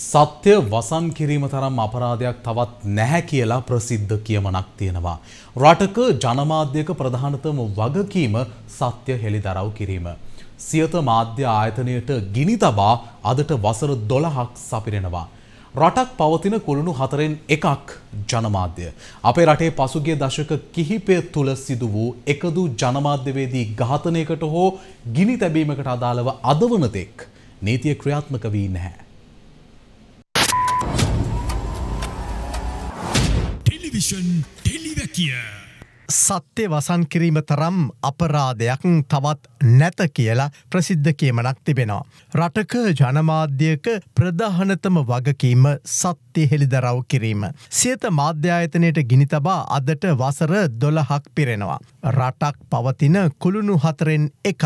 සත්‍ය වසන් කිරීම තරම් අපරාධයක් තවත් නැහැ කියලා ප්‍රසිද්ධ කියමනක් තියෙනවා. රටක ජනමාධ්‍යක ප්‍රධානතම වගකීම සත්‍ය හෙළිදරව් කිරීම. සියත මාධ්‍ය ආයතනයට ගිනි තබා අදට වසර දොළහක් සපිරෙනවා. රටක් පවතින කුළුණු හතරෙන් එකක් ජනමාධ්‍ය. අපේ රටේ පසුගිය දශක කිහිපය තුළ සිදු වූ එකදු ජනමාධ්‍යවේදී ඝාතනයකට හෝ ගිනි තැබීමකට අදාළව අදවනතෙක් නීතිය ක්‍රියාත්මක වී නැහැ. ටෙලිවිෂන් ටෙලිවැකිය. සත්‍යය වසන් කිරීම තරම් අපරාධයක් තවත් නැත කියලා ප්‍රසිද්ධ කියමනක් තිබෙනවා. රටක ජනමාධ්‍යක ප්‍රධානතම වගකීම සත්‍ය ප්‍රවෘත්ති හෙළිදරව් කිරීම. සියත මාධ්‍යායතනයට ගිනි තබා අදට වසර දොළහක් පිරෙනවා. රටක් පවතින කුළුණු හතරෙන් එකක්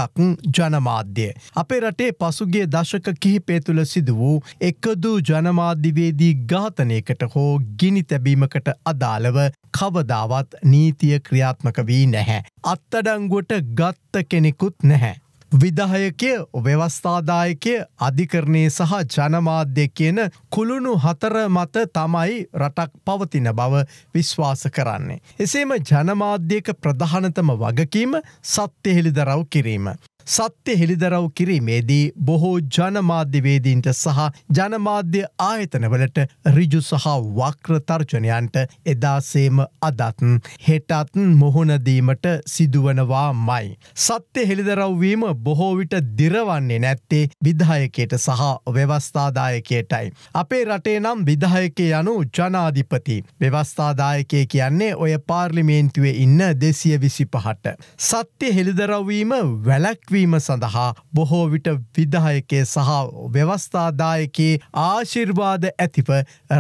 ජනමාධ්‍යය. අපේ රටේ පසුගේ දශක කිහිපේ තුළ සිදු වූ එකදු ජනමාධ්‍යවේදී ඝාතනයකට හෝ ගිනි තැබීමකට අදාළව කවදාවත් නීතිය ක්‍රියාත්මක වී නැහැ. අත්තඩංගුවට ගත්ත කෙනෙකුත් නැහැ. විදායකය ව්‍යවස්ථාදායකය අධිකරණය සහ ජනමාධ්‍ය කියන කුළුණු හතර මත තමයි රටක් පවතින බව විශ්වාස කරන්නේ. එසේම ජනමාධ්‍යක ප්‍රධානතම වගකීම සත්‍යහෙළිදරව් කිරීම. සත්‍ය හෙළිදරව් කිරීමේදී බොහෝ ජනමාධ්‍යවේදීන්ට සහ ජනමාධ්‍ය ආයතනවලට රිජු සහ වක්‍ර තර්ජනයන්ට එදාසේම අදත්න් හෙටත් මොහොනදීමට සිදුවනවා මයි. සත්‍ය හෙළිදරව්වීම බොහෝවිට දිරවන්නේ නැත්තේ විදායකයට සහ ව්‍යවස්ථාදායකයටයි. අපේ රටේ නම් විදායක යනු ජනාධිපති. ව්‍යවස්ථාදායකය කියන්නේ ඔය පාර්ලිමේන්තුවේ ඉන්න දෙසිය විසි පහට. සත්‍ය හෙළිදරවීම වැලක්ව දැක්වීම සඳහා බොහෝ විට විදායකේ සහ ව්‍යවස්ථාදායකයේ ආශිර්වාද ඇතිව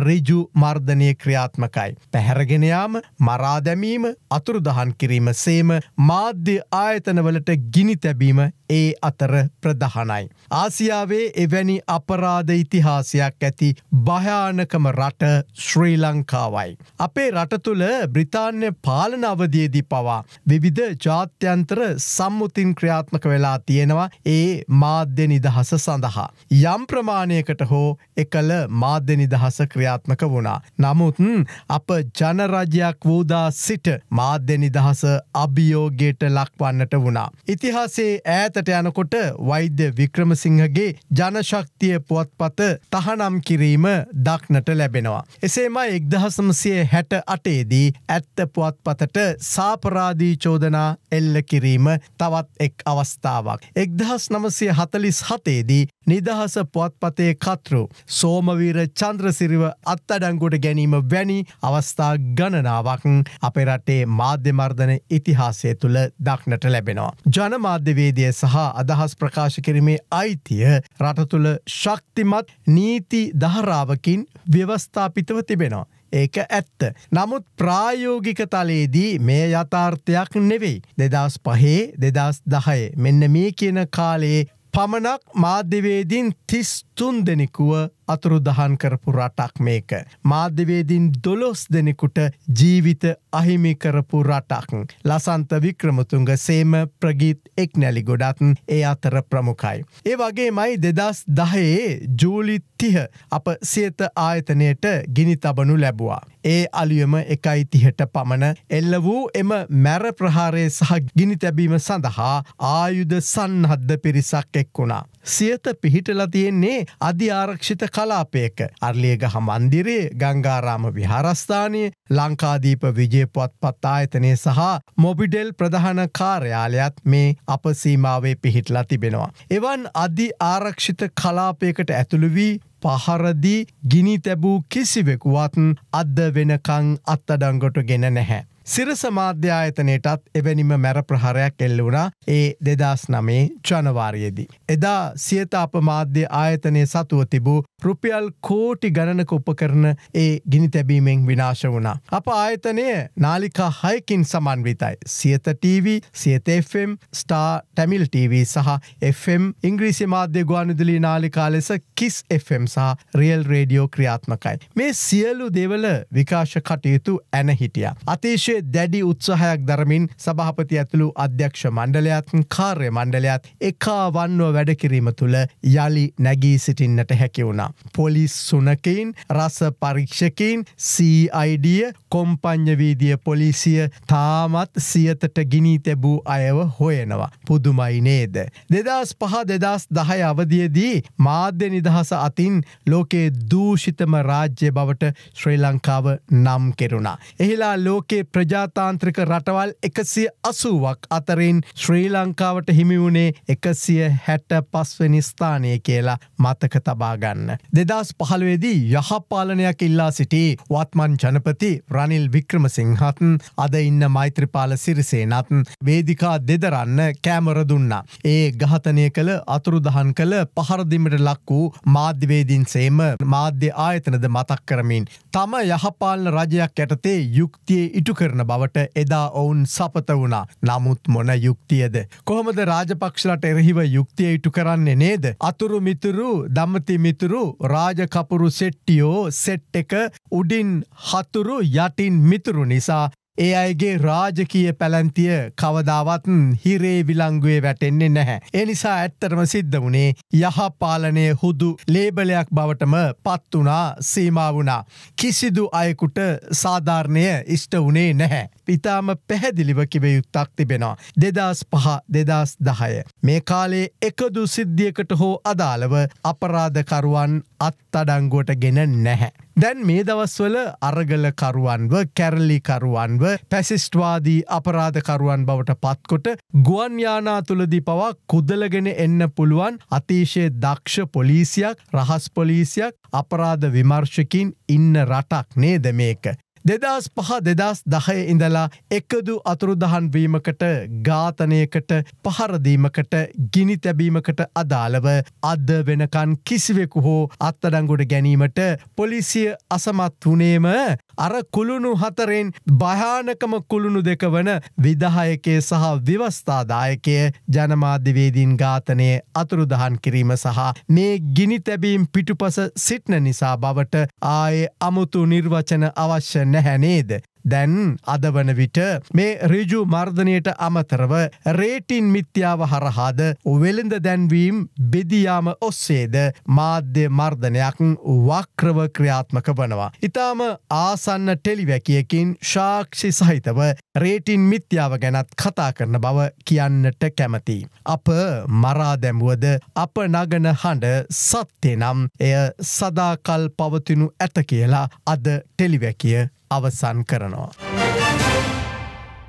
රිජු මර්ධනය ක්‍රියාත්මකයි. පැහැරගෙනයාම මරාදැමීම අතුරුදහන් කිරීම සේම මාධ්‍ය ආයතනවලට ගිනි තැබීම ඒ අතර ප්‍රධහනයි. ආසියාවේ එවැනි අපරාධ ඉතිහාසයක් ඇති භයානකම රට ශ්‍රී ලංකාවයි. අපේ රට තුළ බ්‍රිතාන්‍ය පාලන අවදියේදී පවා විවිධ ජාත්‍යන්තර සම්මුතින් ක්‍රියාත්මක වෙලා තියෙනවා ඒ මාධ්‍ය නිදහස සඳහා. යම් ප්‍රමාණයකට හෝ එකල මාධ්‍ය නිදහස ක්‍රියාත්මක වුණා. නමුත් අප ජනරජයක් වූදා සිට මාධ්‍ය නිදහස අභියෝගයට ලක්වන්නට වුණා. ඉතිහාසේ ඈත ඈතට යනකොට වෛද්‍ය වික්‍රමසිංහගේ ජනශක්තිය පුවත්පත තහනම් කිරීම දක්නට ලැබෙනවා. එසේමයි එක්දහසමසය හැට අටේදී ඇත්ත පුවත්පතට සාපරාධී චෝදනා එල්ල කිරීම තවත් එක් අවස්ථාවක්. එක්දහස් නමසය හතලිස් හතේදී නිදහස පුවත්පතේ කතරු සෝමවීර චන්ද්‍රසිරිව අත්තඩංගුට ගැනීම වැනි අවස්ථා ගණනාවක් අපේ රටේ මාධ්‍යමර්ධන ඉතිහාසය තුළ දක්නට ලැබෙනවා. ජනමාධ්‍යවේදය සහ සහ අදහස් ප්‍රකාශ කිරීමේ අයිතිය රට තුළ ශක්තිමත් නීති දහරාවකින් ව්‍යවස්ථාපිතව තිබෙනවා. ඒක ඇත්ත. නමුත් ප්‍රායෝගික තලයේදී මේ යථාර්ථයක් නෙවෙයි. දෙදස් පහේ දෙදස් දහය මෙන්න මේ කියන කාලයේ පමණක් මාධ්‍යවේදීන් තිස් තුන් දෙනෙකුව අතුරු දහන් කරපු රටක් මේක. මාධ්‍යවේදින් දොළොස් දෙනෙකුට ජීවිත අහිමි කරපු රටක්. ලසන්ත වික්‍රමතුන්ග සේම ප්‍රගීත් එක් නැලි ගොඩත්න් ඒ අතර ප්‍රමුඛයි. ඒ වගේ මයි දෙදස් දහයේ ජූලි තිහ අප සියත ආයතනයට ගිනි තබනු ලැබවා. ඒ අලියම එකයි තිහට පමණ එල්ල වූ එම මැර ප්‍රහාරය සහ ගිනි තැබීම සඳහා ආයුධ සන්හද්ද පිරිසක් එක් වුණා. සියත පිහිටලතියෙන්නේ අධ්‍යාරක්ෂිත කලාපයක අර්ලියගහ මන්දිරේ ගංගාරාම විහාරස්ථානය ලංකාදීප විජයපොත් පත්තායතනය සහ මොබිඩෙල් ප්‍රධාන කාර්යාලයත් මේ අප සීමාවේ පිහිටලා තිබෙනවා. එවන් අධි ආරක්ෂිත කලාපයකට ඇතුළු වී පහරදී ගිනි තැබූ කිසිවෙකුවත් අද්ද වෙනකං අත්තඩංගොට ගෙන නැහැ. සිරස මාධ්‍යායතනයටත් එවැනිම මැර ප්‍රහරයක් එල්ල වුණා ඒ දෙදස් නමේ ජනවාරයේදී. එදා සියතාප මාධ්‍ය ආයතනය සතුව තිබූ රුපියල් කෝටි ගණනක උපකරන ඒ ගිනි තැබීමෙන් විනාශ වුණා. අප ආයතනය නාලිකා හයකින් සමන්විතයි. Siyatha TV, Siyatha FM, star Tamil TV සහ FM ඉංග්‍රීසි මාධ්‍ය ගුවන්විදුලි නාලිකා ලෙස කිස් FM සහ රියල් රේඩියෝ ක්‍රියාත්මකයි. මේ සියලු දෙවල විකාශ කටයුතු ඇන හිටිය. අතිශය පක්ෂයේ දැඩි උත්සාහයක් දරමින් සභහපති ඇතුළු අධ්‍යක්ෂ මණ්ඩලයත් කාර්ය මණ්ඩලයත් එකා වන්ව වැඩකිරීම තුළ යළි නැගී සිටින්නට හැකිවුණා. පොලිස් සුනකයින් රස පරීක්ෂකින් සීයිඩිය කොම්පං්ඥවීදිය පොලිසිය තාමත් සියතට ගිනී තැබූ අයව හොයනවා. පුදුමයි නේද. දෙදස් පහ දෙදස් දහය අවදියදී මාධ්‍ය නිදහස අතින් ලෝකේ දූෂිතම රාජ්‍ය බවට ශ්‍රී ලංකාව නම් කෙරුණා. එහිලා ලෝකේ ප්‍රජ ප්‍රජාතාන්ත්‍රික රටවල් එකසිය අසුවක් අතරින් ශ්‍රී ලංකාවට හිමිවුණේ එකසිය හැට පස්වනි ස්ථානය කියලා මතක තබාගන්න. දෙදස් පහළුවේදී යහපාලනයක් ඉල්ලා සිටි වත්මන් ජනපති රනිල් වික්‍රමසිංහත්න් අද ඉන්න මෛත්‍රපාල සිරිසේනත්න් වේදිකා දෙදරන්න කෑමර දුන්නා. ඒ ගහතනය කළ අතුරුදහන් කළ පහරදිමට ලක් වූ මාධ්‍යවේදින් සේම මාධ්‍ය ආයතනද මතක් කරමින්. තම යහපාලන රජයක් යටතේ යුක්තියේ ඉටු කරන කරන බවට එදා ඔවුන් සපත වුණා. නමුත් මොන යුක්තියද. කොහොමද රාජපක්ෂලට එරහිව යුක්තිය ඉටු කරන්නේ නේද. අතුරු මිතුරු දම්මති මිතුරු රාජකපුරු සෙට්ටියෝ සෙට් එක උඩින් හතුරු යටින් මිතුරු නිසා ඒ අයගේ රාජකය පැලැන්තිය කවදාවත් හිරේ විලංගුවේ වැටෙන්නේ නැහැ. එනිසා ඇත්තරම සිද්ධ වුණේ යහපාලනය හුදු ලේබලයක් බවටම පත්වනා සීමාවුණා. කිසිදු අයකුට සාධාරණය ඉෂ්ට වනේ නැහැ. ඉතාම පැහැදිලිව කිවයුත්තක් තිබෙනවා. දෙදස් පහ දෙදස් දහය. මේ කාලේ එකදු සිද්ධියකට හෝ අදාළව අපරාධකරුවන් අත්තඩංගුවට ගෙන නැහැ. දැන් මේ දවස්වල අරගලකරුවන්ව කැරලිකරුවන්ව පැසිස්ට්වාදී අපරාධකරුවන් බවට පත්කොට ගුවන්යානා තුළදී පවා කුදලගෙන එන්න පුළුවන් අතිශය දක්ෂ පොලිසියක් රහස් පොලිසියක් අපරාධ විමර්ශකින් ඉන්න රටක් නේද මේක. දෙදස් පහ දෙදස් දහය ඉඳලා එකදු අතුරුදහන් වීමකට ඝාතනයකට පහරදීමකට ගිනි තැබීමකට අදාළව අද වෙනකන් කිසිවෙකු හෝ අත්තඩංගොඩ ගැනීමට පොලිසිය අසමත් වනේම අර කුළුණු හතරෙන් භයානකම කුළුණු දෙක වන විදහයකේ සහ ව්‍යවස්ථාදායකය ජනමාධ්‍යවේදීන් ඝාතනය අතුරුදහන් කිරීම සහ මේ ගිනි තැබීම් පිටුපස සිටන නිසා බවට ආයේ අමුතු නිර්වචන අවශ්‍ය නැහැනේද. දැන් අදවන විට මේ රිජු මර්ධනයට අමතරව රේටින් මිත්‍යාව හරහාද වෙළඳ දැන්වීම් බෙදියාම ඔස්සේද මාධ්‍ය මර්ධනයක් වක්‍රව ක්‍රියාත්මක වනවා. ඉතාම ආසන්න ටෙලිවැකියකින් ශාක්ෂි සහිතව රේටින් මිත්‍යාව ගැනත් කතා කරන බව කියන්නට කැමති. අප මරාදැමුවද අප නගන හඬ සත්‍යනම් එය සදාකල් පවතිනු ඇත කියලා අද ටෙලිවැකිය අවසන් කරනවා.